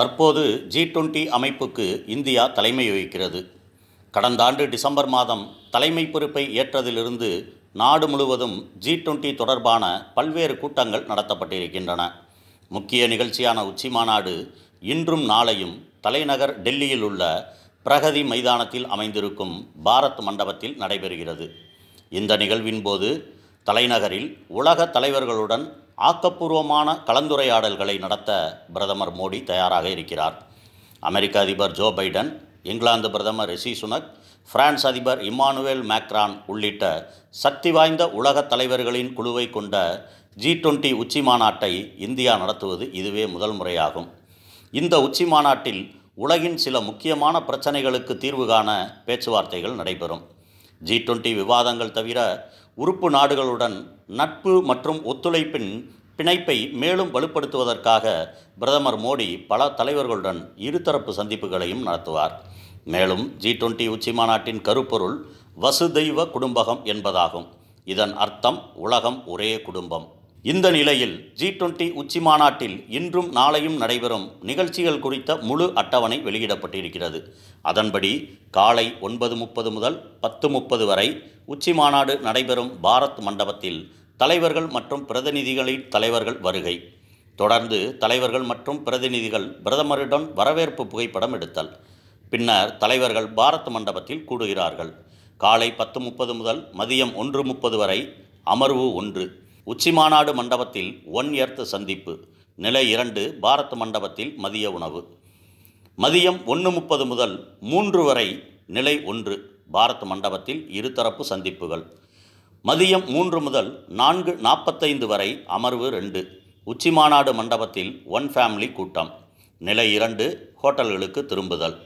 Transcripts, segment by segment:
தற்போது G twenty அமைப்புக்கு India தலைமை வகிக்கிறது கடந்த ஆண்டு டிசம்பர் மாதம் தலைமை பொறுப்பை ஏற்றதிலிருந்து நாடு முழுவதும் ஜி டுவெண்ட்டி தொடர்பான பல்வேறு கூட்டங்கள் நடத்தப்பட்டிருக்கின்றன முக்கிய நிகழ்ச்சியான உச்சி மாநாடு இன்றும் நாளையும் தலைநகர் டெல்லியில் உள்ள பிரகதி மைதானத்தில் அமைந்திருக்கும் பாரத் மண்டபத்தில் நடைபெறுகிறது இந்த நிகழ்வின் போது தலைநகரில் உலக தலைவர்களுடன் ஆக்கப்பூர்வமான கலந்துரையாடல்களை நடத்த பிரதமர் மோடி தயாராக இருக்கிறார் அமெரிக்க அதிபர் ஜோ பைடன் இங்கிலாந்து பிரதமர் ரிஷி சுனக் பிரான்ஸ் அதிபர் இம்மானுவேல் மேக்ரான் உள்ளிட்ட சக்தி வாய்ந்த உலக தலைவர்களின் குழுவை கொண்ட ஜி டுவெண்ட்டி உச்சி மாநாட்டை இந்தியா நடத்துவது இதுவே முதல் முறையாகும் இந்த உச்சி மாநாட்டில் உலகின் சில முக்கியமான பிரச்சனைகளுக்கு தீர்வு காண பேச்சுவார்த்தைகள் நடைபெறும் ஜி டுவெண்ட்டி விவாதங்கள் தவிர உறுப்பு நாடுகளுடன் நட்பு மற்றும் ஒத்துழைப்பின் பிணைப்பை மேலும் வலுப்படுத்துவதற்காக பிரதமர் மோடி பல தலைவர்களுடன் இருதரப்பு சந்திப்புகளையும் நடத்துவார் மேலும் ஜி டுவெண்ட்டி உச்சி மாநாட்டின் கருப்பொருள் வசுதெய்வ குடும்பகம் என்பதாகும் இதன் அர்த்தம் உலகம் ஒரே குடும்பம் இந்த நிலையில் ஜி டுவெண்டி உச்சி மாநாட்டில் இன்றும் நாளையும் நடைபெறும் நிகழ்ச்சிகள் குறித்த முழு அட்டவணை வெளியிடப்பட்டிருக்கிறது அதன்படி காலை ஒன்பது முப்பது முதல் பத்து முப்பது வரை உச்சி மாநாடு நடைபெறும் பாரத் மண்டபத்தில் தலைவர்கள் மற்றும் பிரதிநிதிகளின் தலைவர்கள் வருகை தொடர்ந்து தலைவர்கள் மற்றும் பிரதிநிதிகள் பிரதமருடன் வரவேற்பு புகைப்படம் எடுத்தல் பின்னர் தலைவர்கள் பாரத் மண்டபத்தில் கூடுகிறார்கள் காலை பத்து முப்பது முதல் மதியம் ஒன்று முப்பது வரை அமர்வு ஒன்று உச்சிமாநாடு மண்டபத்தில் ஒன் எர்த் சந்திப்பு நிலை இரண்டு பாரத் மண்டபத்தில் மதிய உணவு மதியம் ஒன்று முப்பது முதல் மூன்று வரை நிலை ஒன்று பாரத் மண்டபத்தில் இருதரப்பு சந்திப்புகள் மதியம் மூன்று முதல் நான்கு நாற்பத்தைந்து வரை அமர்வு ரெண்டு உச்சிமாநாடு மண்டபத்தில் ஒன் ஃபேமிலி கூட்டம் நிலை இரண்டு ஹோட்டல்களுக்கு திரும்புதல்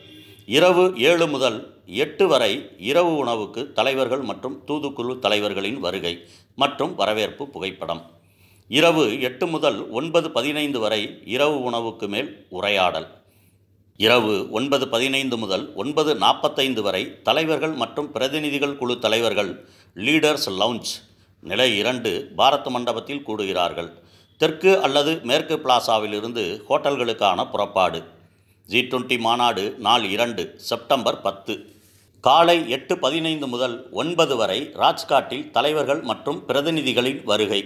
இரவு ஏழு முதல் எட்டு வரை இரவு உணவுக்கு தலைவர்கள் மற்றும் தூதுக்குழு தலைவர்களின் வருகை மற்றும் வரவேற்பு புகைப்படம் இரவு எட்டு முதல் ஒன்பது பதினைந்து வரை இரவு உணவுக்கு மேல் உரையாடல் இரவு ஒன்பது பதினைந்து முதல் ஒன்பது நாற்பத்தைந்து வரை தலைவர்கள் மற்றும் பிரதிநிதிகள் குழு தலைவர்கள் லீடர்ஸ் லவுஞ்ச் நிலை இரண்டு பாரத் மண்டபத்தில் கூடுகிறார்கள் தெற்கு அல்லது மேற்கு பிளாசாவிலிருந்து ஹோட்டல்களுக்கான புறப்பாடு ஜி டுவெண்ட்டி மாநாடு நாள் இரண்டு செப்டம்பர் பத்து காலை எட்டு பதினைந்து முதல் ஒன்பது வரை ராஜ்காட்டில் தலைவர்கள் மற்றும் பிரதிநிதிகளின் வருகை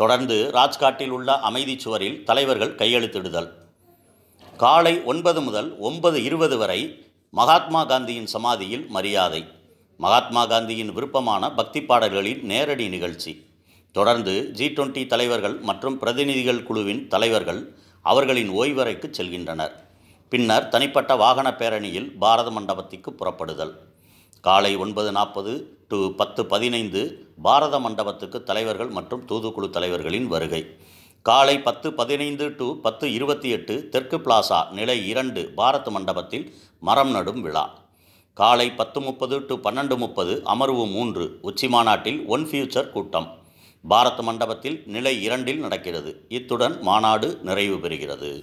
தொடர்ந்து ராஜ்காட்டில் உள்ள அமைதி சுவரில் தலைவர்கள் கையெழுத்திடுதல் காலை ஒன்பது முதல் ஒன்பது இருபது வரை மகாத்மா காந்தியின் சமாதியில் மரியாதை மகாத்மா காந்தியின் விருப்பமான பக்தி பாடல்களின் நேரடி நிகழ்ச்சி தொடர்ந்து ஜி டுவெண்ட்டி தலைவர்கள் மற்றும் பிரதிநிதிகள் குழுவின் தலைவர்கள் அவர்களின் ஓய்வறைக்கு செல்கின்றனர் பின்னர் தனிப்பட்ட வாகன பேரணியில் பாரத மண்டபத்திற்கு புறப்படுதல் காலை ஒன்பது நாற்பது டு பத்து பதினைந்து பாரத மண்டபத்துக்கு தலைவர்கள் மற்றும் தூதுக்குழு தலைவர்களின் வருகை காலை பத்து பதினைந்து டு பத்து இருபத்தி எட்டு தெற்கு பிளாசா நிலை இரண்டு பாரத் மண்டபத்தில் மரம் நடும் விழா காலை பத்து முப்பது டு பன்னெண்டு முப்பது அமர்வு மூன்று உச்சி மாநாட்டில் ஒன் ஃபியூச்சர் கூட்டம் பாரத் மண்டபத்தில் நிலை இரண்டில் நடக்கிறது இத்துடன் மாநாடு நிறைவு பெறுகிறது